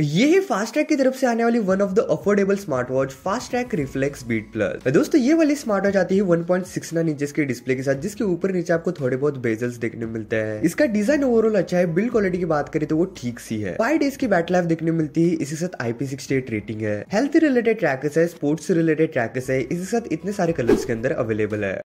ये है फास्ट्रैक की तरफ से आने वाली one of the affordable smart watch Fastrack Reflex Beat plus दोस्तों ये वाली स्मार्ट वॉच आती है 1.69 इंचेस के डिस्प्ले के साथ जिसके ऊपर नीचे आपको थोड़े बहुत बेजल्स देखने मिलते हैं इसका डिजाइन ओवरऑल अच्छा है बिल्ड क्वालिटी की बात करें तो वो ठीक सी है फाइव डेज की बैटरी लाइफ देखने मिलती है इसके साथ आईपी रेटिंग है हेल्थ रिलेटेड ट्रैकर्स है स्पोर्ट्स रिलेटेड ट्रैकर्स है इसके साथ इतने सारे कलर्स के अंदर अवेलेबल है